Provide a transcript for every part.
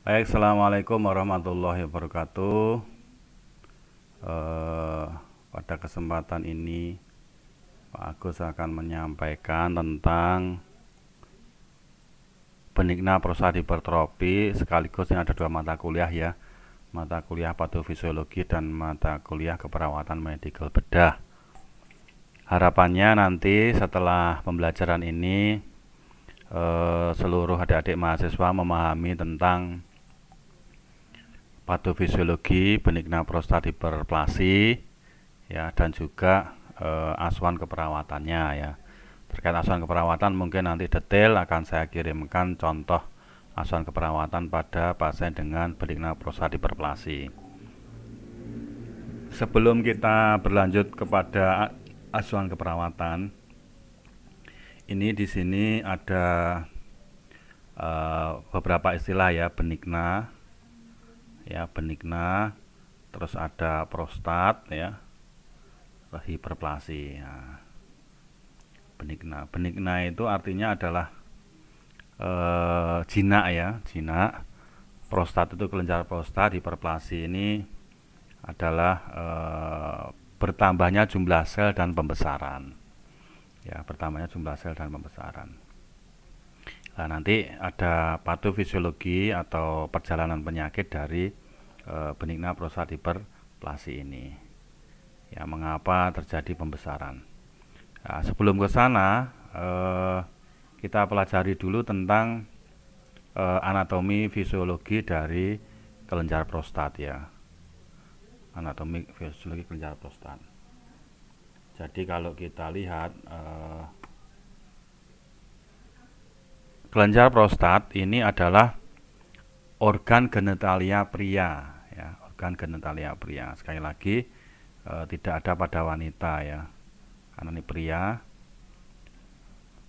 Baik, Assalamualaikum warahmatullahi wabarakatuh eh, Pada kesempatan ini Pak Agus akan menyampaikan tentang Benigna perusahaan hipertrofi Sekaligus ini ada dua mata kuliah ya Mata kuliah patofisiologi dan mata kuliah keperawatan medical bedah Harapannya nanti setelah pembelajaran ini eh, Seluruh adik-adik mahasiswa memahami tentang patofisiologi benigna prostat hiperplasi ya dan juga e, asuhan keperawatannya ya. Terkait asuhan keperawatan mungkin nanti detail akan saya kirimkan contoh asuhan keperawatan pada pasien dengan benigna prostat hiperplasi. Sebelum kita berlanjut kepada asuhan keperawatan, ini di sini ada e, beberapa istilah ya benigna ya benigna terus ada prostat ya hiperplasi ya. benigna benigna itu artinya adalah eh, jinak ya jinak prostat itu kelenjar prostat hiperplasi ini adalah eh, bertambahnya jumlah sel dan pembesaran ya pertamanya jumlah sel dan pembesaran nah nanti ada patofisiologi atau perjalanan penyakit dari e, benigna prostat hiperplasi ini. Ya, mengapa terjadi pembesaran? Nah, sebelum ke sana, e, kita pelajari dulu tentang e, anatomi fisiologi dari kelenjar prostat ya. Anatomi fisiologi kelenjar prostat. Jadi kalau kita lihat kelenjar prostat ini adalah organ genitalia pria bukan genitalia pria sekali lagi e, tidak ada pada wanita ya karena ini pria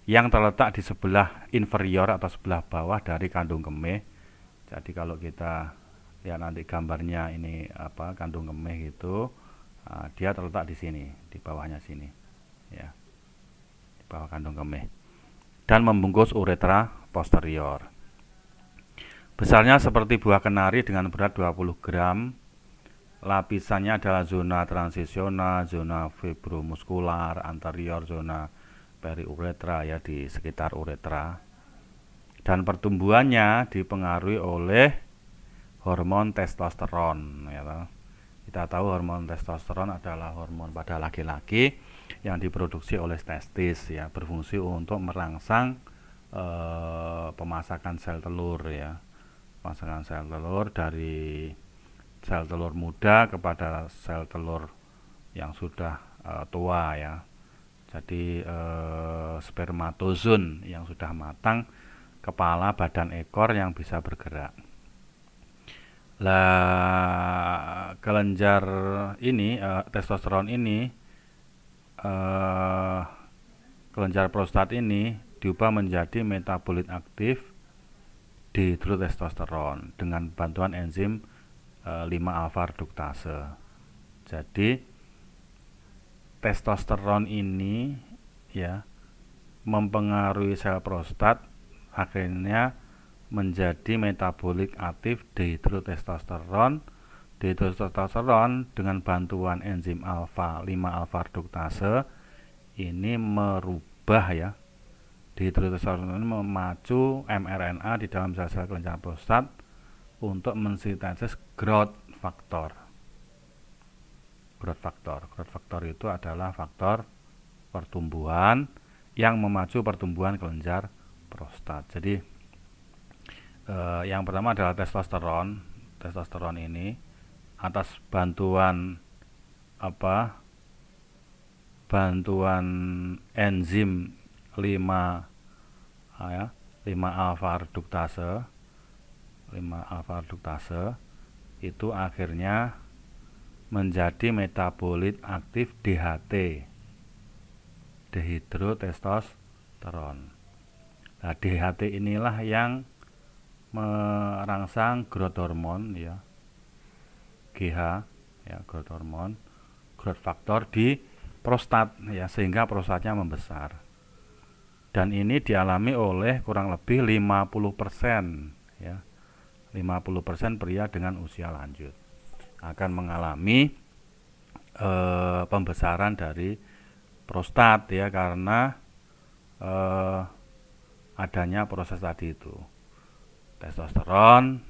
yang terletak di sebelah inferior atau sebelah bawah dari kandung kemih jadi kalau kita lihat nanti gambarnya ini apa kandung kemih itu uh, e, dia terletak di sini di bawahnya sini ya di bawah kandung kemih dan membungkus uretra posterior besarnya seperti buah kenari dengan berat 20 gram Lapisannya adalah zona transisional, zona fibromuskular, anterior, zona periuretra ya di sekitar uretra. Dan pertumbuhannya dipengaruhi oleh hormon testosteron ya. Kita tahu hormon testosteron adalah hormon pada laki-laki yang diproduksi oleh testis ya, berfungsi untuk merangsang e, pemasakan sel telur ya. Pemasakan sel telur dari sel telur muda kepada sel telur yang sudah uh, tua ya. Jadi uh, eh, spermatozoon yang sudah matang, kepala, badan, ekor yang bisa bergerak. Lah kelenjar ini uh, testosteron ini uh, kelenjar prostat ini diubah menjadi metabolit aktif di testosteron dengan bantuan enzim 5 eh, alfa reduktase. Jadi testosteron ini ya mempengaruhi sel prostat akhirnya menjadi metabolik aktif dihidrotestosteron dihidrotestosteron dengan bantuan enzim alfa 5 alfa reduktase ini merubah ya dihidrotestosteron memacu mRNA di dalam sel-sel kelenjar prostat untuk mensintesis growth factor. Growth factor. Growth faktor itu adalah faktor pertumbuhan yang memacu pertumbuhan kelenjar prostat. Jadi eh, yang pertama adalah testosteron. Testosteron ini atas bantuan apa? bantuan enzim 5 ah ya, 5 alfa reduktase 5 alfa reduktase itu akhirnya menjadi metabolit aktif DHT dehidrotestosteron nah DHT inilah yang merangsang growth hormone ya GH ya growth hormone growth factor di prostat ya sehingga prostatnya membesar dan ini dialami oleh kurang lebih 50% 50% pria dengan usia lanjut akan mengalami e, pembesaran dari prostat ya karena e, adanya proses tadi itu testosteron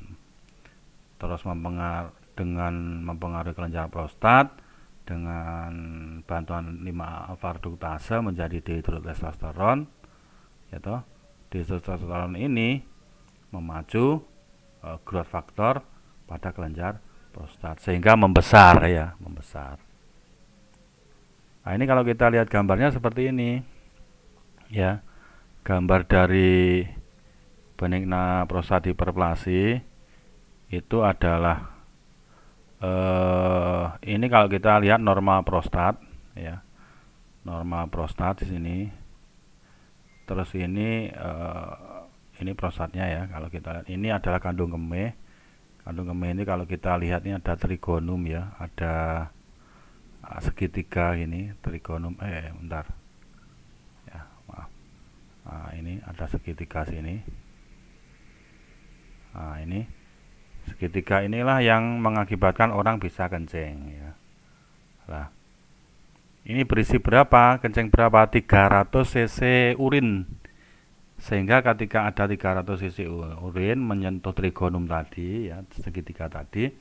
terus mempengar dengan mempengaruhi kelenjar prostat dengan bantuan 5 alfa reduktase menjadi dihidrotestosteron ya gitu. toh dihidrotestosteron ini memacu Eh, growth factor pada kelenjar prostat sehingga membesar ya membesar nah ini kalau kita lihat gambarnya seperti ini ya gambar dari benigna prostat hiperplasi itu adalah eh, ini kalau kita lihat normal prostat ya normal prostat di sini terus ini eh, ini prostatnya ya kalau kita lihat ini adalah kandung kemih kandung kemih ini kalau kita lihat ini ada trigonum ya ada ah, segitiga ini trigonum eh bentar ya maaf nah, ini ada segitiga sini nah ini segitiga inilah yang mengakibatkan orang bisa kencing ya lah ini berisi berapa kencing berapa 300 cc urin sehingga ketika ada 300 cc urin menyentuh trigonum tadi ya segitiga tadi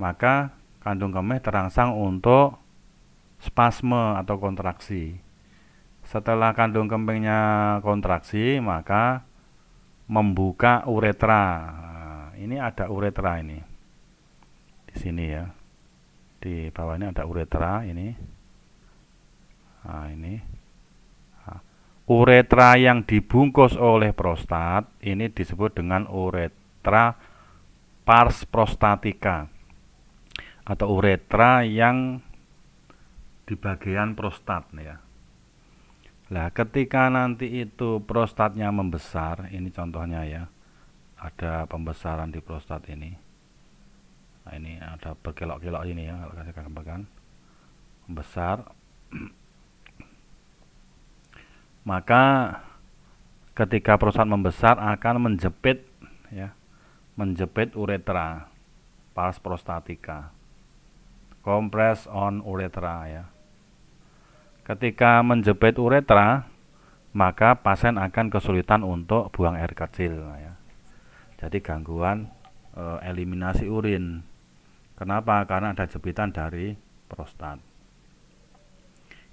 maka kandung kemih terangsang untuk spasme atau kontraksi setelah kandung kemihnya kontraksi maka membuka uretra nah, ini ada uretra ini di sini ya di bawah ini ada uretra ini nah ini uretra yang dibungkus oleh prostat ini disebut dengan uretra pars prostatika atau uretra yang di bagian prostat ya. Nah, ketika nanti itu prostatnya membesar, ini contohnya ya. Ada pembesaran di prostat ini. Nah, ini ada berkelok-kelok ini ya, kalau kasih gambarkan. Besar maka ketika prostat membesar akan menjepit ya menjepit uretra pars prostatika kompres on uretra ya ketika menjepit uretra maka pasien akan kesulitan untuk buang air kecil ya jadi gangguan e, eliminasi urin kenapa karena ada jepitan dari prostat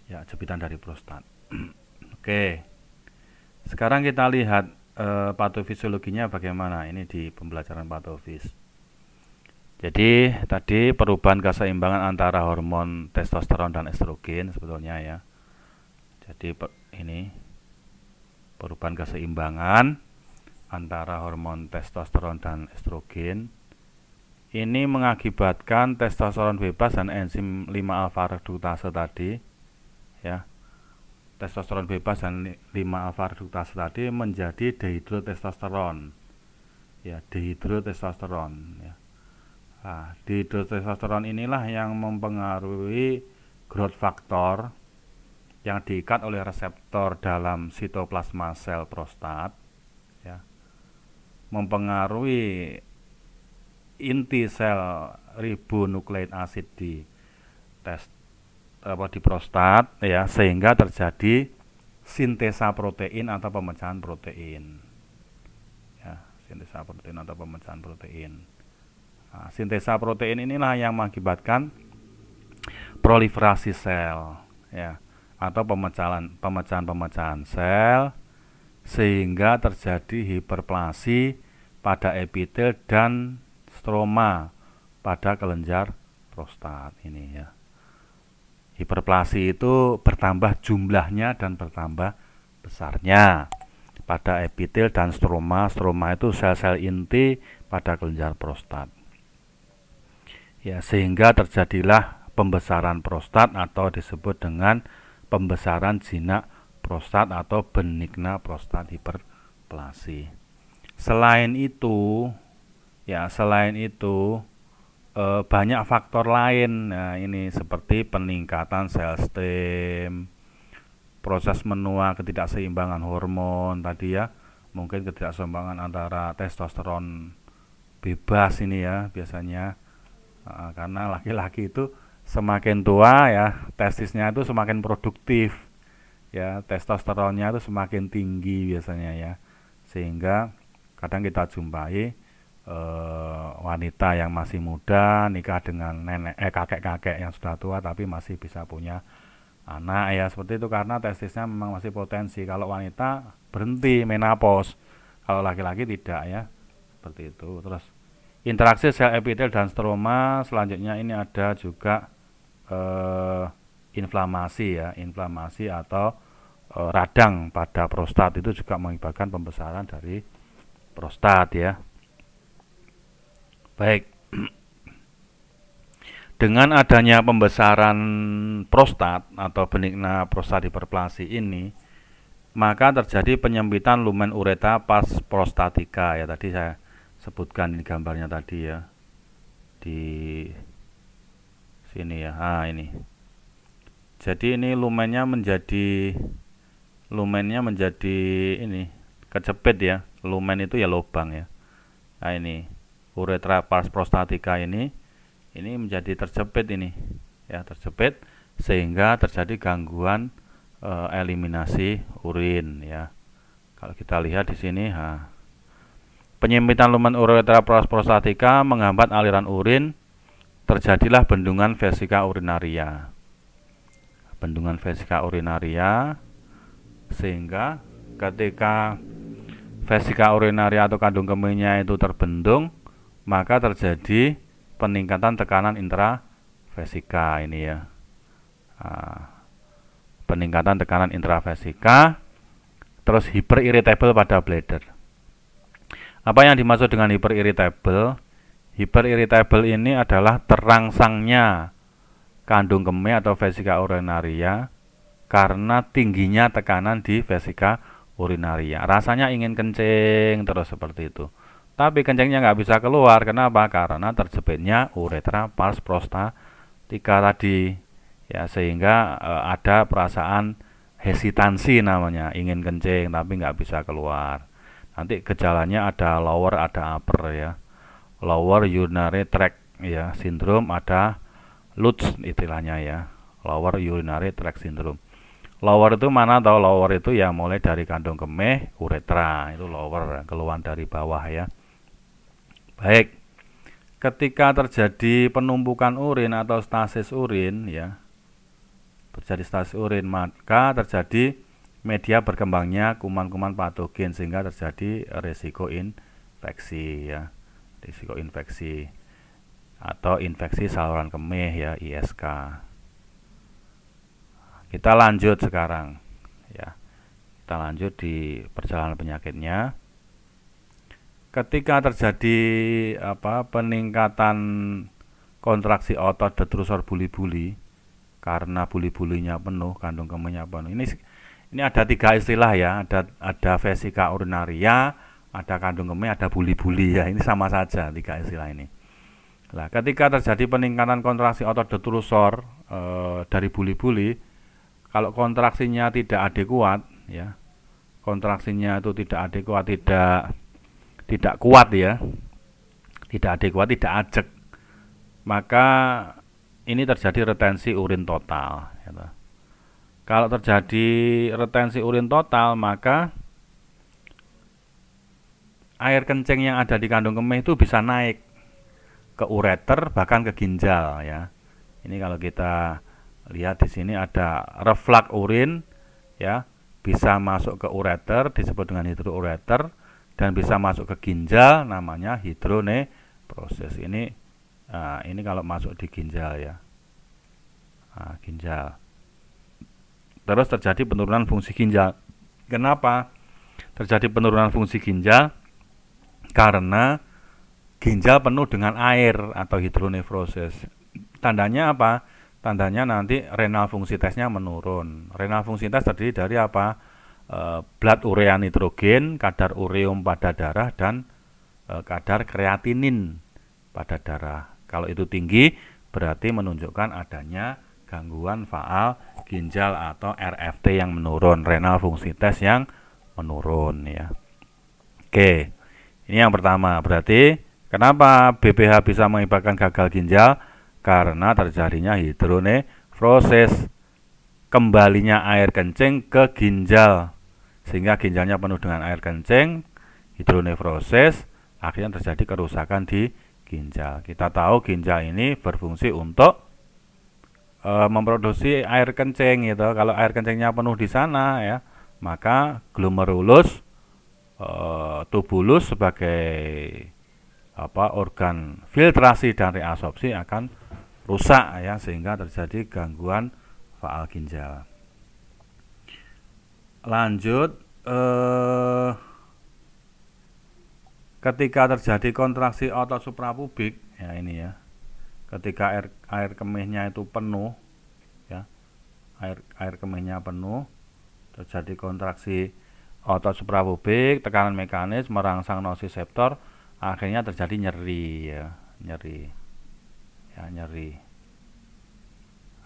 ya jepitan dari prostat Oke. Sekarang kita lihat e, eh, patofisiologinya bagaimana. Ini di pembelajaran patofis. Jadi tadi perubahan keseimbangan antara hormon testosteron dan estrogen sebetulnya ya. Jadi per, ini perubahan keseimbangan antara hormon testosteron dan estrogen ini mengakibatkan testosteron bebas dan enzim 5 alfa reduktase tadi ya testosteron bebas dan 5 alfa reduktase tadi menjadi dehidrotestosteron ya dehidrotestosteron ya. Nah, dehidrotestosteron inilah yang mempengaruhi growth factor yang diikat oleh reseptor dalam sitoplasma sel prostat ya. mempengaruhi inti sel ribonukleik asid di test apa di prostat ya sehingga terjadi sintesa protein atau pemecahan protein ya sintesa protein atau pemecahan protein nah, sintesa protein inilah yang mengakibatkan proliferasi sel ya atau pemecahan pemecahan pemecahan sel sehingga terjadi hiperplasi pada epitel dan stroma pada kelenjar prostat ini ya Hiperplasi itu bertambah jumlahnya dan bertambah besarnya pada epitel dan stroma. Stroma itu sel-sel inti pada kelenjar prostat. Ya, sehingga terjadilah pembesaran prostat atau disebut dengan pembesaran jinak prostat atau benigna prostat hiperplasi. Selain itu, ya selain itu Eh, banyak faktor lain. Nah, ini seperti peningkatan sel stem, proses menua, ketidakseimbangan hormon tadi ya. Mungkin ketidakseimbangan antara testosteron bebas ini ya biasanya. Eh, karena laki-laki itu semakin tua ya, testisnya itu semakin produktif. Ya, testosteronnya itu semakin tinggi biasanya ya. Sehingga kadang kita jumpai Eh, wanita yang masih muda nikah dengan nenek eh kakek-kakek yang sudah tua tapi masih bisa punya anak ya seperti itu karena testisnya memang masih potensi kalau wanita berhenti menopause kalau laki-laki tidak ya seperti itu terus interaksi sel epitel dan stroma selanjutnya ini ada juga eh, inflamasi ya inflamasi atau eh, radang pada prostat itu juga mengibatkan pembesaran dari prostat ya Baik. Dengan adanya pembesaran prostat atau benigna prostat hiperplasi ini, maka terjadi penyempitan lumen ureta pas prostatika ya tadi saya sebutkan ini gambarnya tadi ya di sini ya. Ah ini. Jadi ini lumennya menjadi lumennya menjadi ini kecepet ya. Lumen itu ya lubang ya. Nah ini uretra pars prostatika ini ini menjadi terjepit ini ya terjepit sehingga terjadi gangguan e, eliminasi urin ya kalau kita lihat di sini ha. penyempitan lumen uretra pars prostatika menghambat aliran urin terjadilah bendungan vesika urinaria bendungan vesika urinaria sehingga ketika vesika urinaria atau kandung kemihnya itu terbendung maka terjadi peningkatan tekanan intravesika ini ya. Ah, peningkatan tekanan intravesika terus hyperirritable pada bladder. Apa yang dimaksud dengan hyperirritable? Hyperirritable ini adalah terangsangnya kandung kemih atau vesika urinaria karena tingginya tekanan di vesika urinaria. Rasanya ingin kencing terus seperti itu. Tapi kencingnya nggak bisa keluar. Kenapa? Karena terjepitnya uretra pars prostatika tadi. Ya, sehingga e, ada perasaan hesitansi namanya, ingin kencing tapi nggak bisa keluar. Nanti gejalanya ada lower, ada upper ya. Lower urinary tract ya, sindrom ada LUTS istilahnya ya. Lower urinary tract syndrome. Lower itu mana tahu lower itu ya mulai dari kandung kemih, uretra itu lower keluhan dari bawah ya. Baik. Ketika terjadi penumpukan urin atau stasis urin ya. Terjadi stasis urin, maka terjadi media berkembangnya kuman-kuman patogen sehingga terjadi risiko infeksi ya. Risiko infeksi atau infeksi saluran kemih ya ISK. Kita lanjut sekarang ya. Kita lanjut di perjalanan penyakitnya ketika terjadi apa peningkatan kontraksi otot detrusor buli-buli karena buli-bulinya penuh, kandung kemihnya penuh. Ini ini ada tiga istilah ya, ada ada vesika urinaria, ada kandung kemih, ada buli-buli ya. Ini sama saja tiga istilah ini. lah ketika terjadi peningkatan kontraksi otot detrusor e, eh, dari buli-buli, kalau kontraksinya tidak adekuat, ya, kontraksinya itu tidak adekuat, tidak tidak kuat ya tidak adekuat tidak ajek maka ini terjadi retensi urin total gitu. kalau terjadi retensi urin total maka air kencing yang ada di kandung kemih itu bisa naik ke ureter bahkan ke ginjal ya ini kalau kita lihat di sini ada reflux urin ya bisa masuk ke ureter disebut dengan ureter dan bisa masuk ke ginjal namanya hidrone proses ini nah, ini kalau masuk di ginjal ya nah, ginjal terus terjadi penurunan fungsi ginjal kenapa terjadi penurunan fungsi ginjal karena ginjal penuh dengan air atau hidrone proses tandanya apa tandanya nanti renal fungsi tesnya menurun renal fungsi tes terdiri dari apa Eh, blood urea nitrogen, kadar ureum pada darah dan eh, kadar kreatinin pada darah. Kalau itu tinggi berarti menunjukkan adanya gangguan faal ginjal atau RFT yang menurun, renal fungsi tes yang menurun ya. Oke. Ini yang pertama, berarti kenapa BPH bisa mengibatkan gagal ginjal? Karena terjadinya hidronefrosis, kembalinya air kencing ke ginjal sehingga ginjalnya penuh dengan air kencing, hidronefrosis, akhirnya terjadi kerusakan di ginjal. Kita tahu ginjal ini berfungsi untuk e, memproduksi air kencing gitu. Kalau air kencingnya penuh di sana ya, maka glomerulus e, tubulus sebagai apa organ filtrasi dan reabsorpsi akan rusak ya sehingga terjadi gangguan faal ginjal lanjut eh, ketika terjadi kontraksi otot suprapubik ya ini ya ketika air air kemihnya itu penuh ya air air kemihnya penuh terjadi kontraksi otot suprapubik tekanan mekanis merangsang nosiseptor akhirnya terjadi nyeri ya nyeri ya nyeri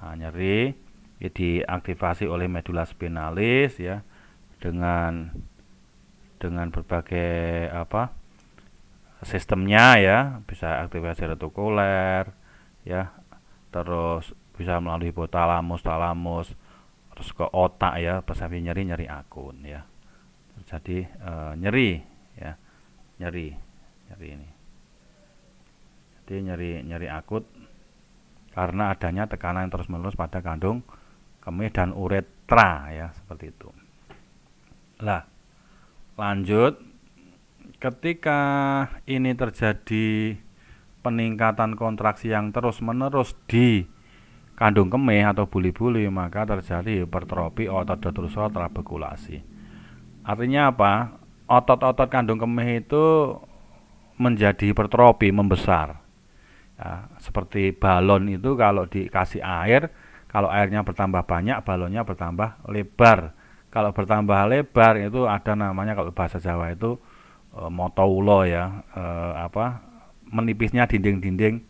nah, nyeri ya, diaktifasi oleh medula spinalis ya dengan dengan berbagai apa sistemnya ya bisa aktivasi retikuler ya terus bisa melalui hipotalamus talamus terus ke otak ya persepsi nyeri nyeri akun ya terjadi e, eh, nyeri ya nyeri nyeri ini jadi nyeri nyeri akut karena adanya tekanan yang terus menerus pada kandung kemih dan uretra ya seperti itu lah, lanjut ketika ini terjadi peningkatan kontraksi yang terus-menerus di kandung kemih atau buli-buli maka terjadi hipertrofi otot dan terus trabekulasi. Artinya apa? Otot-otot kandung kemih itu menjadi hipertrofi, membesar. Ya, seperti balon itu kalau dikasih air, kalau airnya bertambah banyak, balonnya bertambah lebar kalau bertambah lebar itu ada namanya kalau bahasa Jawa itu e, motoulo ya e, apa menipisnya dinding-dinding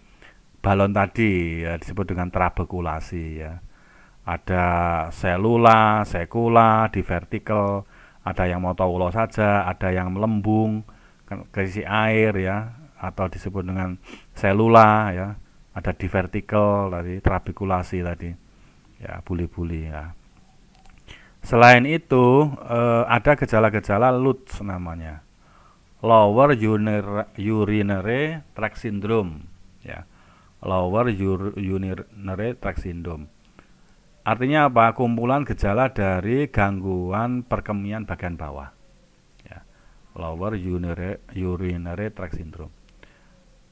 balon tadi ya, disebut dengan trabekulasi ya ada selula, sekula, di vertikal, ada yang motoulo saja, ada yang melembung krisis kan, air ya atau disebut dengan selula ya ada di vertikal tadi trabekulasi tadi ya buli-buli ya Selain itu, uh, ada gejala-gejala LUTS namanya. Lower urinary tract syndrome, ya. Lower urinary tract syndrome. Artinya apa? Kumpulan gejala dari gangguan perkemian bagian bawah. Ya. Lower urinary, urinary tract syndrome.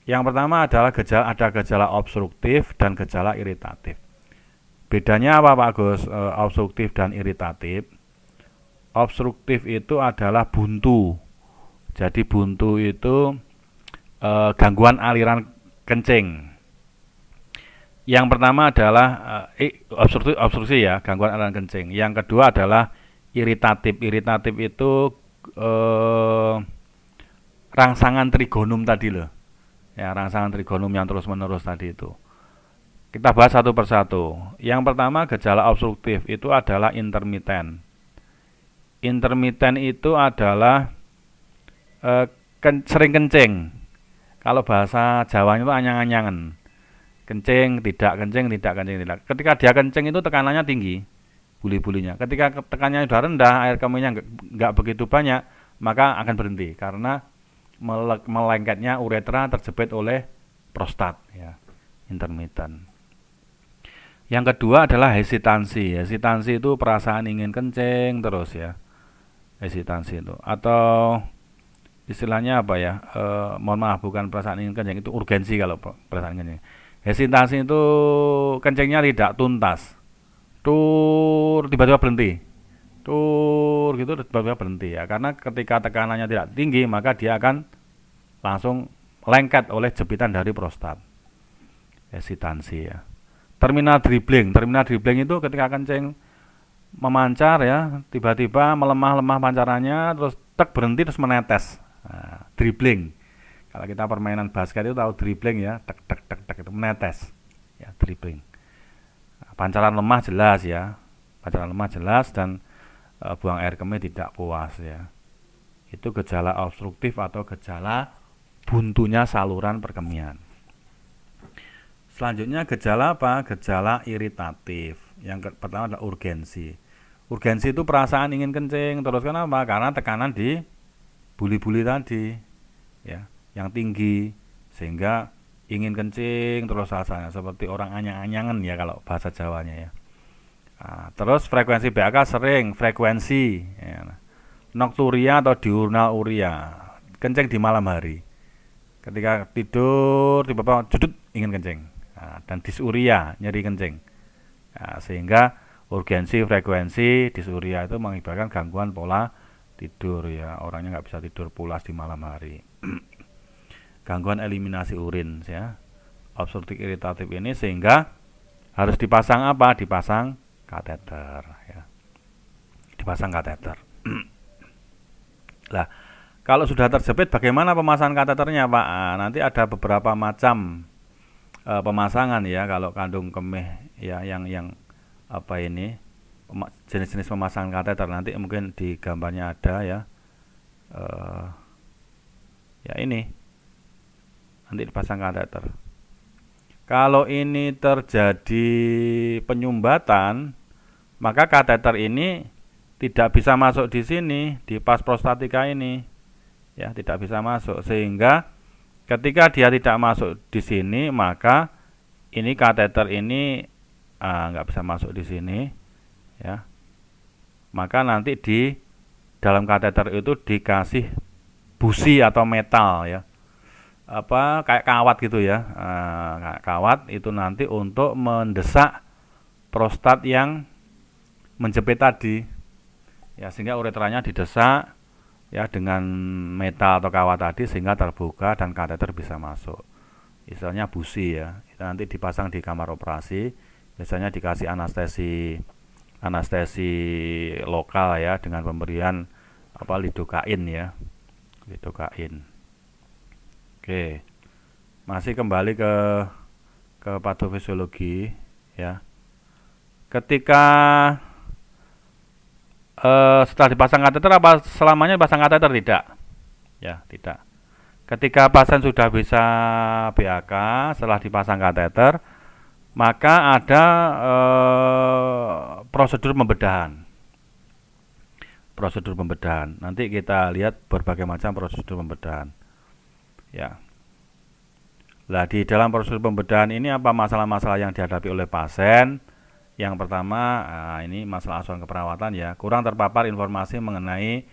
Yang pertama adalah gejala ada gejala obstruktif dan gejala iritatif. Bedanya apa Pak Gus? E, obstruktif dan iritatif. Obstruktif itu adalah buntu. Jadi buntu itu e, gangguan aliran kencing. Yang pertama adalah eh, obstruksi, obstruksi ya, gangguan aliran kencing. Yang kedua adalah iritatif. Iritatif itu eh, rangsangan trigonum tadi loh. Ya, rangsangan trigonum yang terus-menerus tadi itu. Kita bahas satu persatu. Yang pertama gejala obstruktif itu adalah intermiten. Intermiten itu adalah e, ken, sering kencing. Kalau bahasa Jawanya itu anyang-anyangan. Kencing, tidak kencing, tidak kencing, tidak. Ketika dia kencing itu tekanannya tinggi, buli-bulinya. Ketika tekanannya sudah rendah, air kemihnya nggak begitu banyak, maka akan berhenti karena melengketnya uretra terjepit oleh prostat ya intermittent yang kedua adalah hesitansi. Hesitansi itu perasaan ingin kencing terus ya. Hesitansi itu atau istilahnya apa ya? E, mohon maaf bukan perasaan ingin kencing itu urgensi kalau perasaan kencing. Hesitansi itu kencingnya tidak tuntas. Tur tiba-tiba berhenti. Tur gitu tiba-tiba berhenti ya. Karena ketika tekanannya tidak tinggi maka dia akan langsung lengket oleh jepitan dari prostat. Hesitansi ya terminal dribbling. Terminal dribbling itu ketika kencing memancar ya, tiba-tiba melemah-lemah pancarannya, terus tek berhenti terus menetes. Nah, dribbling. Kalau kita permainan basket itu tahu dribbling ya, tek tek tek tek itu menetes. Ya, dribbling. Nah, pancaran lemah jelas ya. Pancaran lemah jelas dan e, buang air kemih tidak puas ya. Itu gejala obstruktif atau gejala buntunya saluran perkemihan. Selanjutnya gejala apa? Gejala iritatif. Yang ke- pertama adalah urgensi. Urgensi itu perasaan ingin kencing. Terus kenapa? Karena tekanan di buli-buli tadi, ya, yang tinggi sehingga ingin kencing terus rasanya seperti orang anyang-anyangan ya kalau bahasa Jawanya ya. Nah, terus frekuensi BAK sering frekuensi ya. nokturia atau diurnal uria kencing di malam hari ketika tidur tiba-tiba judut ingin kencing dan disuria nyeri kencing nah, sehingga urgensi frekuensi disuria itu mengibarkan gangguan pola tidur ya orangnya nggak bisa tidur pulas di malam hari gangguan eliminasi urin ya obstruktif iritatif ini sehingga harus dipasang apa dipasang kateter ya dipasang kateter lah kalau sudah terjepit bagaimana pemasangan kateternya pak nanti ada beberapa macam uh, pemasangan ya kalau kandung kemih ya yang yang apa ini jenis-jenis pemasangan kateter nanti mungkin di gambarnya ada ya uh, ya ini nanti dipasang kateter kalau ini terjadi penyumbatan maka kateter ini tidak bisa masuk di sini di pas prostatika ini ya tidak bisa masuk sehingga Ketika dia tidak masuk di sini, maka ini kateter ini uh, nggak bisa masuk di sini, ya. Maka nanti di dalam kateter itu dikasih busi atau metal, ya. Apa kayak kawat gitu ya, uh, kawat itu nanti untuk mendesak prostat yang menjepit tadi, ya sehingga uretranya didesak ya dengan metal atau kawat tadi sehingga terbuka dan kateter bisa masuk istilahnya busi ya itu nanti dipasang di kamar operasi biasanya dikasih anestesi anestesi lokal ya dengan pemberian apa lidokain ya lidokain oke masih kembali ke ke patofisiologi ya ketika uh, setelah dipasang kateter apa selamanya pasang kateter tidak ya tidak ketika pasien sudah bisa BAK setelah dipasang kateter maka ada uh, prosedur pembedahan prosedur pembedahan nanti kita lihat berbagai macam prosedur pembedahan ya Lah di dalam prosedur pembedahan ini apa masalah-masalah yang dihadapi oleh pasien? Yang pertama eh, ini masalah asuhan keperawatan ya, kurang terpapar informasi mengenai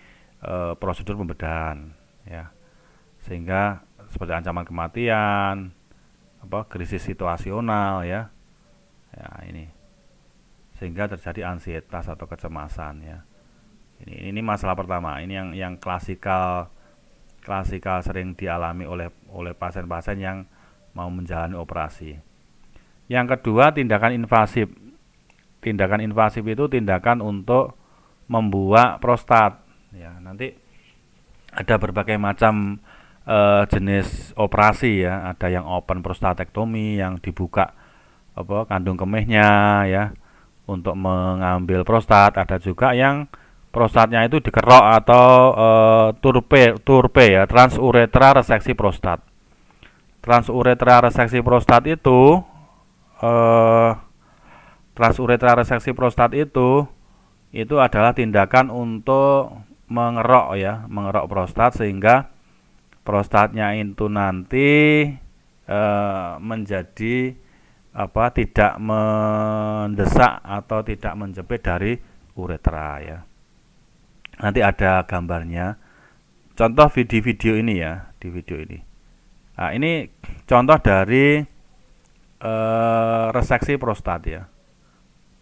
eh, prosedur pembedahan ya. Sehingga seperti ancaman kematian, apa krisis situasional ya. Ya, ini. Sehingga terjadi ansietas atau kecemasan ya. Ini ini masalah pertama, ini yang yang klasikal klasikal sering dialami oleh oleh pasien-pasien yang mau menjalani operasi. Yang kedua, tindakan invasif tindakan invasif itu tindakan untuk membuat prostat ya nanti ada berbagai macam e, jenis operasi ya ada yang open prostatektomi yang dibuka apa kandung kemihnya ya untuk mengambil prostat ada juga yang prostatnya itu dikerok atau e, turpe turpe ya transuretra reseksi prostat transuretra reseksi prostat itu eh Transuretra reseksi prostat itu itu adalah tindakan untuk mengerok ya, mengerok prostat sehingga prostatnya itu nanti e, menjadi apa tidak mendesak atau tidak menjepit dari uretra ya. Nanti ada gambarnya. Contoh video video ini ya, di video ini. Nah, ini contoh dari e, eh, reseksi prostat ya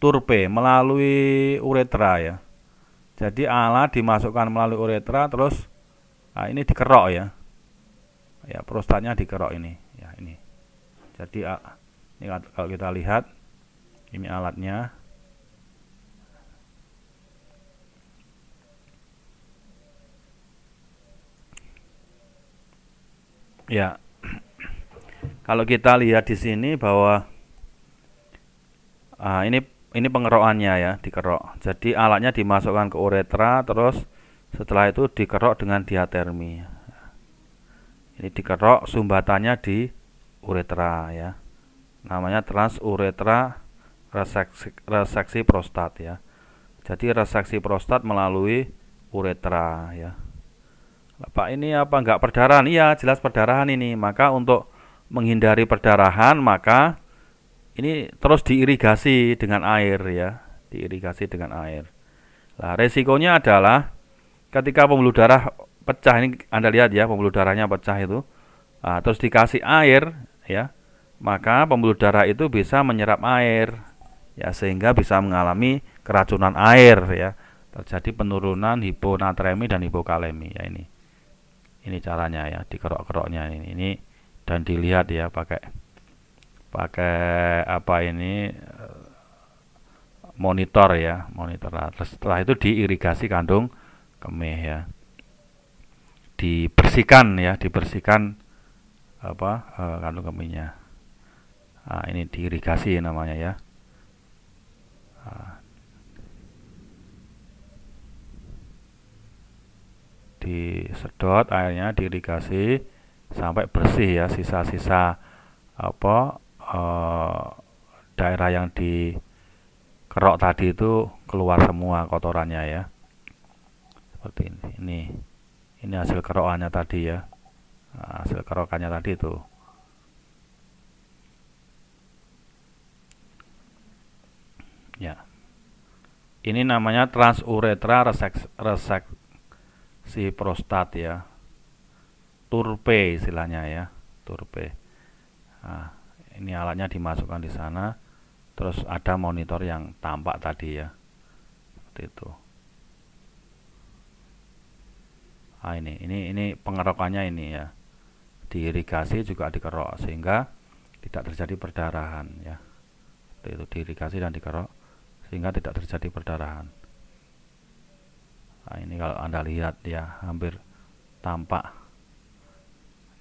turpe melalui uretra ya. Jadi alat dimasukkan melalui uretra terus nah ini dikerok ya. Ya prostatnya dikerok ini ya ini. Jadi ah, ini kalau kita lihat ini alatnya. Ya. Kalau kita lihat di sini bahwa ah, ini ini pengerokannya ya dikerok jadi alatnya dimasukkan ke uretra terus setelah itu dikerok dengan diatermi ini dikerok sumbatannya di uretra ya namanya transuretra reseksi, reseksi prostat ya jadi reseksi prostat melalui uretra ya Pak ini apa enggak perdarahan iya jelas perdarahan ini maka untuk menghindari perdarahan maka ini terus diirigasi dengan air ya diirigasi dengan air Lah resikonya adalah ketika pembuluh darah pecah ini anda lihat ya pembuluh darahnya pecah itu nah, terus dikasih air ya maka pembuluh darah itu bisa menyerap air ya sehingga bisa mengalami keracunan air ya terjadi penurunan hiponatremi dan hipokalemi ya ini ini caranya ya dikerok-keroknya ini ini dan dilihat ya pakai pakai apa ini eh, monitor ya monitor nah, setelah itu diirigasi kandung kemih ya dibersihkan ya dibersihkan apa eh, kandung kemihnya nah, ini diirigasi namanya ya nah. disedot airnya diirigasi sampai bersih ya sisa-sisa apa Eh, daerah yang dikerok tadi itu keluar semua kotorannya ya seperti ini ini, ini hasil kerokannya tadi ya nah, hasil kerokannya tadi itu ya ini namanya transuretra resek, resek si prostat ya turpe istilahnya ya turpe nah, ini alatnya dimasukkan di sana terus ada monitor yang tampak tadi ya seperti itu ah ini ini ini pengerokannya ini ya diirigasi juga dikerok sehingga tidak terjadi perdarahan ya seperti itu diirigasi dan dikerok sehingga tidak terjadi perdarahan nah, ini kalau anda lihat ya hampir tampak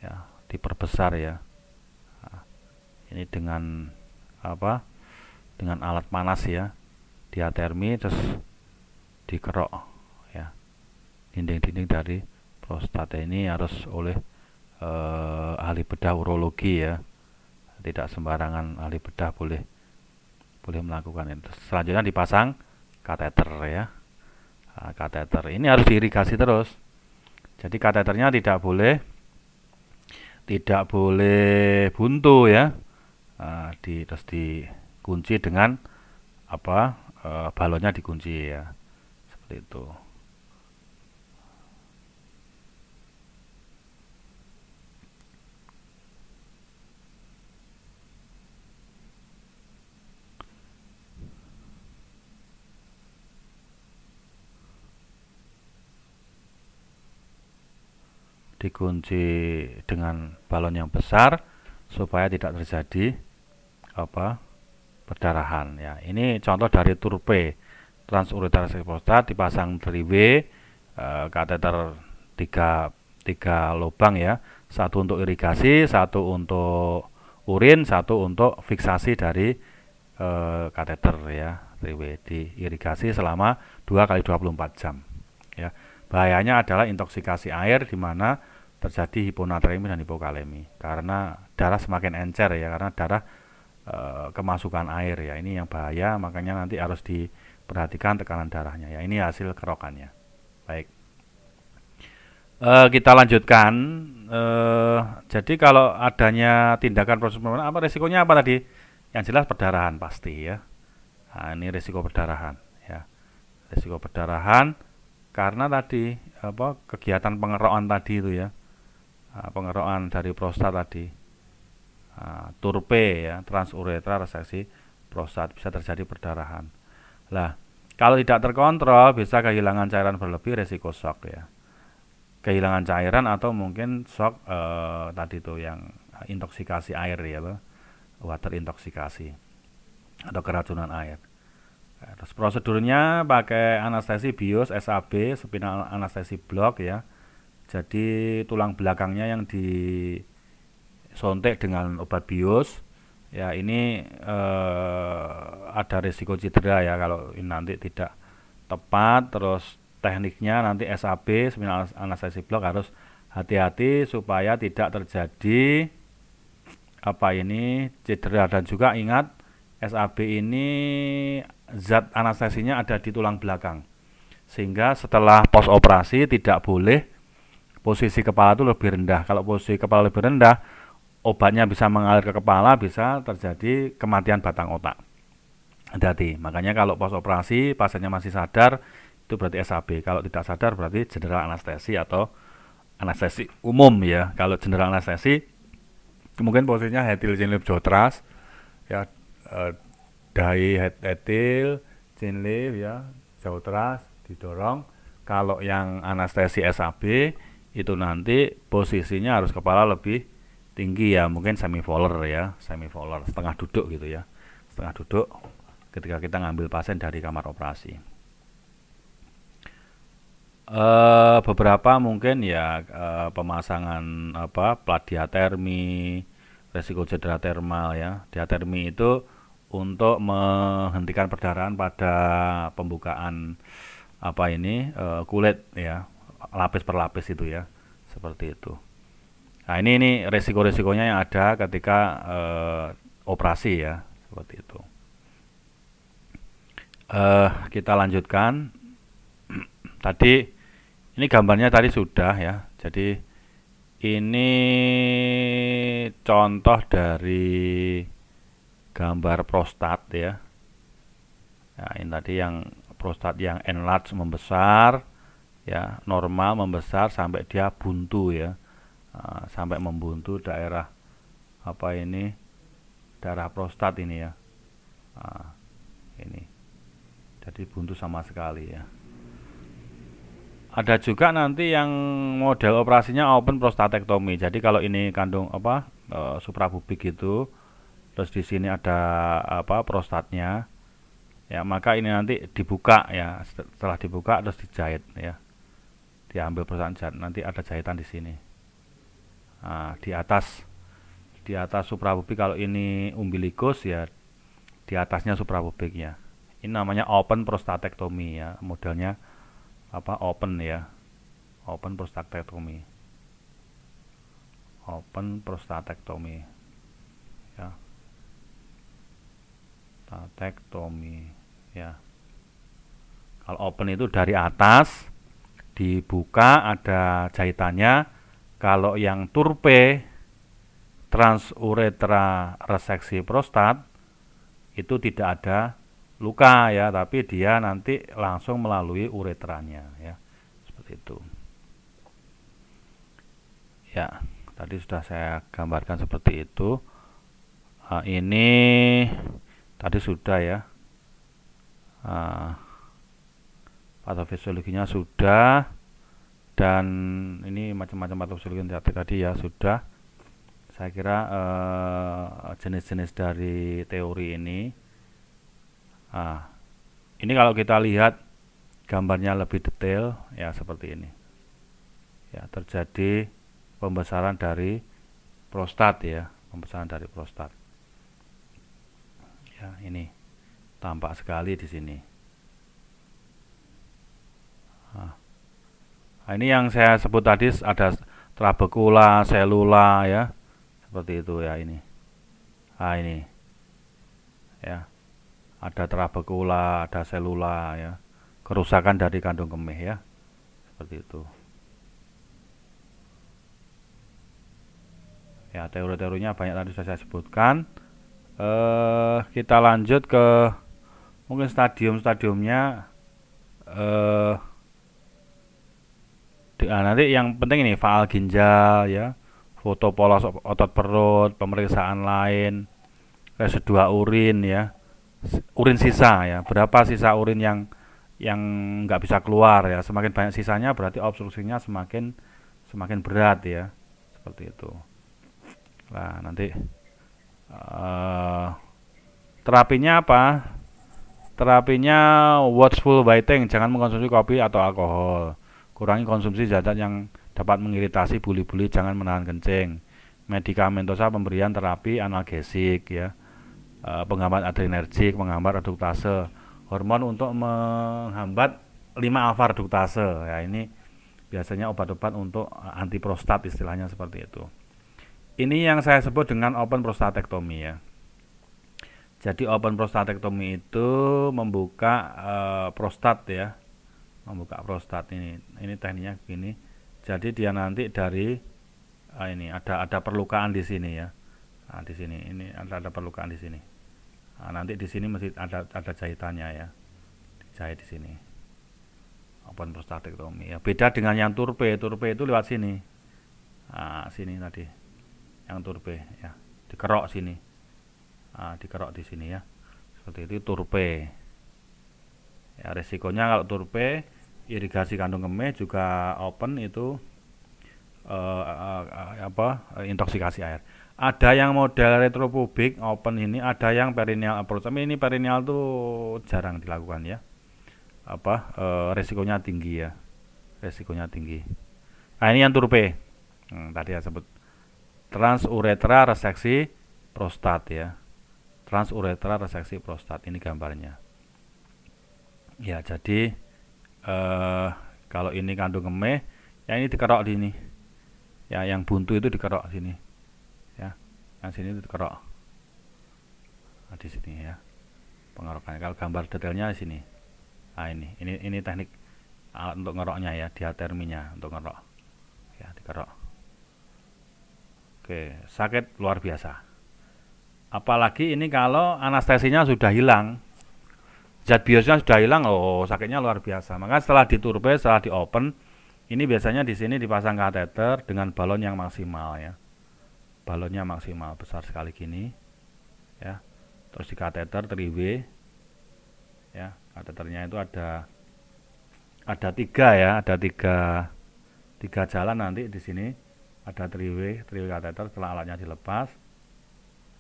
ya diperbesar ya ini dengan apa dengan alat panas ya diatermi terus dikerok ya dinding-dinding dari prostat ini harus oleh eh, ahli bedah urologi ya tidak sembarangan ahli bedah boleh boleh melakukan terus selanjutnya dipasang kateter ya nah, kateter ini harus diirigasi terus jadi kateternya tidak boleh tidak boleh buntu ya Eh, di terus dikunci dengan apa e, balonnya dikunci ya seperti itu dikunci dengan balon yang besar supaya tidak terjadi apa perdarahan ya ini contoh dari turpe transuretral prostat dipasang 3 W eh, kateter tiga tiga lubang ya satu untuk irigasi satu untuk urin satu untuk fiksasi dari e, kateter ya 3W diirigasi selama 2 kali 24 jam ya bahayanya adalah intoksikasi air di mana terjadi hiponatremi dan hipokalemi karena darah semakin encer ya karena darah e, kemasukan air ya ini yang bahaya makanya nanti harus diperhatikan tekanan darahnya ya ini hasil kerokannya baik e, kita lanjutkan e, jadi kalau adanya tindakan proses pembunuhan apa resikonya apa tadi yang jelas perdarahan pasti ya nah, ini resiko perdarahan ya resiko perdarahan karena tadi apa kegiatan pengerokan tadi itu ya nah, pengerokan dari prostat tadi Ah, turpe ya transuretra resesi prostat bisa terjadi perdarahan. Lah kalau tidak terkontrol bisa kehilangan cairan berlebih resiko shock ya kehilangan cairan atau mungkin shock eh, tadi tuh yang eh, intoksikasi air ya loh water intoksikasi atau keracunan air. Terus prosedurnya pakai anestesi bios SAB spinal anestesi blok ya. Jadi tulang belakangnya yang di sontek dengan obat bius ya ini eh, ada risiko cedera ya kalau ini nanti tidak tepat terus tekniknya nanti SAB seminal anestesi blok harus hati-hati supaya tidak terjadi apa ini cedera dan juga ingat SAB ini zat anestesinya ada di tulang belakang sehingga setelah pos operasi tidak boleh posisi kepala itu lebih rendah kalau posisi kepala lebih rendah obatnya bisa mengalir ke kepala bisa terjadi kematian batang otak. Hati-hati. Makanya kalau pos operasi pasiennya masih sadar itu berarti SAB. Kalau tidak sadar berarti general anestesi atau anestesi umum ya. Kalau general anestesi kemungkinan posisinya hetil sinlip jotras ya eh, dahi het etil sinlip ya jotras didorong. Kalau yang anestesi SAB itu nanti posisinya harus kepala lebih tinggi ya mungkin semi voller ya semi voller setengah duduk gitu ya setengah duduk ketika kita ngambil pasien dari kamar operasi e, beberapa mungkin ya e, pemasangan apa plat diatermi resiko cedera termal ya diatermi itu untuk menghentikan perdarahan pada pembukaan apa ini e, kulit ya lapis per lapis itu ya seperti itu Nah ini ini resiko-resikonya yang ada ketika uh, operasi ya seperti itu. Uh, kita lanjutkan. Tadi ini gambarnya tadi sudah ya. Jadi ini contoh dari gambar prostat ya. Nah, ini tadi yang prostat yang enlarge membesar ya normal membesar sampai dia buntu ya Ah, sampai membuntu daerah apa ini daerah prostat ini ya nah, ini jadi buntu sama sekali ya ada juga nanti yang model operasinya open prostatektomi jadi kalau ini kandung apa supra eh, suprapubik itu terus di sini ada apa prostatnya ya maka ini nanti dibuka ya setelah dibuka terus dijahit ya diambil prostat jahit nanti ada jahitan di sini nah, di atas di atas suprapubik kalau ini umbilikus ya di atasnya ya ini namanya open prostatektomi ya modelnya apa open ya open prostatektomi open prostatektomi ya prostatektomi ya kalau open itu dari atas dibuka ada jahitannya kalau yang turpe transuretra reseksi prostat itu tidak ada luka ya, tapi dia nanti langsung melalui uretranya ya. Seperti itu. Ya, tadi sudah saya gambarkan seperti itu. Nah, ini tadi sudah ya. Nah, patofisiologinya sudah dan ini macam-macam batu silicon jati tadi ya sudah saya kira eh, jenis-jenis uh, dari teori ini ah ini kalau kita lihat gambarnya lebih detail ya seperti ini ya terjadi pembesaran dari prostat ya pembesaran dari prostat ya ini tampak sekali di sini ah. Nah, ini yang saya sebut tadi ada trabekula, selula ya. Seperti itu ya ini. Nah, ini. Ya. Ada trabekula, ada selula ya. Kerusakan dari kandung kemih ya. Seperti itu. Ya, teori-teorinya banyak tadi sudah saya sebutkan. Eh, kita lanjut ke mungkin stadium-stadiumnya eh Ah, nanti yang penting ini faal ginjal ya, foto polos otot perut, pemeriksaan lain, residua urin ya, urin sisa ya, berapa sisa urin yang yang nggak bisa keluar ya, semakin banyak sisanya berarti obstruksinya semakin semakin berat ya, seperti itu. Nah nanti uh, terapinya apa? Terapinya watchful biting, jangan mengkonsumsi kopi atau alkohol Kurangi konsumsi zat yang dapat mengiritasi buli-buli, jangan menahan kencing. Medikamentosa pemberian terapi analgesik ya. E, penghambat adrenergik, penghambat reduktase. Hormon untuk menghambat 5 alfa reduktase. Ya ini biasanya obat-obat untuk anti prostat istilahnya seperti itu. Ini yang saya sebut dengan open prostatectomy ya. Jadi open prostatectomy itu membuka e, prostat ya membuka prostat ini ini tekniknya begini jadi dia nanti dari uh, ini ada ada perlukaan di sini ya nah, di sini ini ada ada perlukaan di sini nah, nanti di sini masih ada ada jahitannya ya jahit di sini open prostatectomy ya beda dengan yang turpe turpe itu lewat sini nah, sini tadi yang turpe ya dikerok sini nah, dikerok di sini ya seperti itu turpe ya resikonya kalau turpe irigasi kandung kemih juga open itu uh, uh, apa uh, intoksikasi air ada yang model retropubik open ini ada yang perennial approach tapi ini perennial tuh jarang dilakukan ya apa uh, resikonya tinggi ya resikonya tinggi nah ini yang turpe hmm, tadi saya sebut transuretra reseksi prostat ya transuretra reseksi prostat ini gambarnya ya jadi eh, kalau ini kandung kemih ya ini dikerok di sini ya yang buntu itu dikerok di sini ya yang sini itu dikerok nah, di sini ya pengerokan kalau gambar detailnya di sini nah ini ini ini teknik alat untuk ngeroknya ya dia terminya untuk ngerok ya dikerok oke sakit luar biasa apalagi ini kalau anestesinya sudah hilang zat biosnya sudah hilang oh sakitnya luar biasa maka setelah diturbe setelah diopen, ini biasanya di sini dipasang kateter dengan balon yang maksimal ya balonnya maksimal besar sekali gini ya terus di kateter 3W ya kateternya itu ada ada tiga ya ada tiga tiga jalan nanti di sini ada triwe triwe kateter setelah alatnya dilepas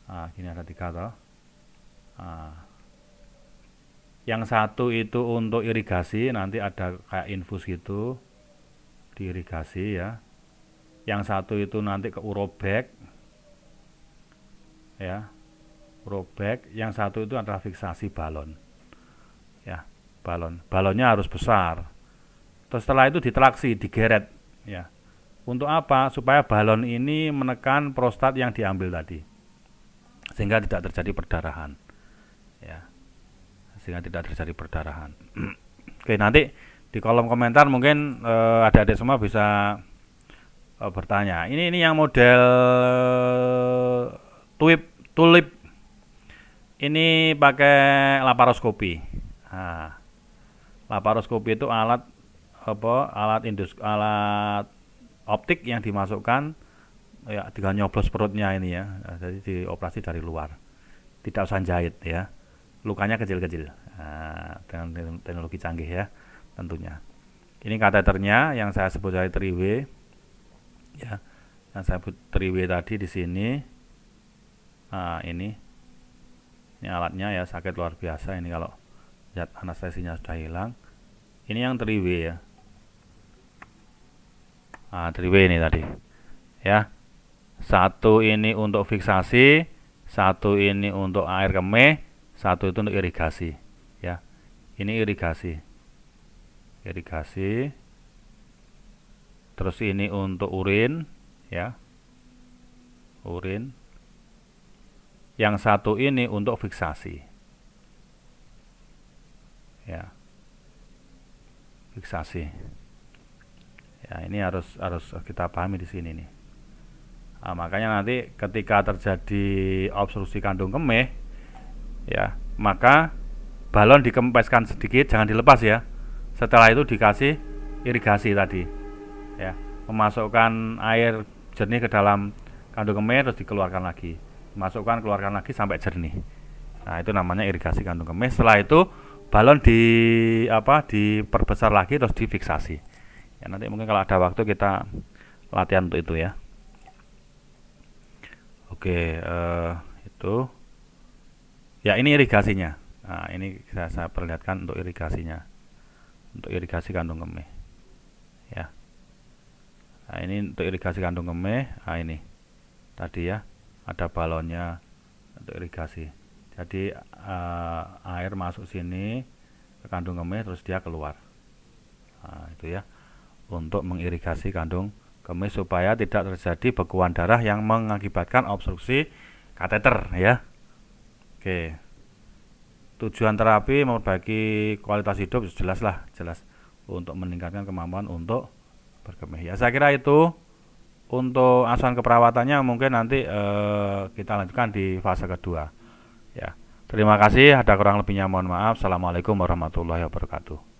nah, gini ada tiga toh nah, yang satu itu untuk irigasi nanti ada kayak infus gitu diirigasi ya yang satu itu nanti ke urobek ya urobek yang satu itu adalah fiksasi balon ya balon balonnya harus besar terus setelah itu ditraksi digeret ya untuk apa supaya balon ini menekan prostat yang diambil tadi sehingga tidak terjadi perdarahan ya sehingga tidak terjadi perdarahan. Oke, nanti di kolom komentar mungkin uh, adik-adik semua bisa uh, bertanya. Ini ini yang model eh, tulip tulip. Ini pakai laparoskopi. Nah, laparoskopi itu alat apa? Alat indus alat optik yang dimasukkan ya tinggal nyoblos perutnya ini ya. Nah, jadi dioperasi dari luar. Tidak usah jahit ya lukanya kecil-kecil nah, dengan teknologi canggih ya tentunya. Ini kateternya yang saya sebut dari triwe ya yang saya sebut triwe tadi di sini nah, ini ini alatnya ya sakit luar biasa ini kalau zat anestesinya sudah hilang. Ini yang triwe ya. nah, triwe ini tadi. Ya. Satu ini untuk fiksasi, satu ini untuk air kemih, satu itu untuk irigasi, ya. Ini irigasi. Irigasi. Terus ini untuk urin, ya. Urin. Yang satu ini untuk fiksasi. Ya. Fiksasi. Ya, ini harus harus kita pahami di sini nih. Nah, makanya nanti ketika terjadi obstruksi kandung kemih ya maka balon dikempeskan sedikit jangan dilepas ya setelah itu dikasih irigasi tadi ya memasukkan air jernih ke dalam kandung kemih terus dikeluarkan lagi masukkan keluarkan lagi sampai jernih nah itu namanya irigasi kandung kemih setelah itu balon di apa diperbesar lagi terus difiksasi ya nanti mungkin kalau ada waktu kita latihan untuk itu ya oke eh, itu Ya ini irigasinya. Nah, ini saya, saya perlihatkan untuk irigasinya, untuk irigasi kandung kemih. Ya. Nah, ini untuk irigasi kandung kemih. Nah, ini tadi ya ada balonnya untuk irigasi. Jadi uh, air masuk sini ke kandung kemih terus dia keluar. Nah, itu ya untuk mengirigasi kandung kemih supaya tidak terjadi bekuan darah yang mengakibatkan obstruksi kateter ya. Oke. Tujuan terapi memperbaiki kualitas hidup ya jelas lah, jelas untuk meningkatkan kemampuan untuk berkemih. Ya, saya kira itu untuk asuhan keperawatannya mungkin nanti eh, kita lanjutkan di fase kedua. Ya. Terima kasih, ada kurang lebihnya mohon maaf. Assalamualaikum warahmatullahi wabarakatuh.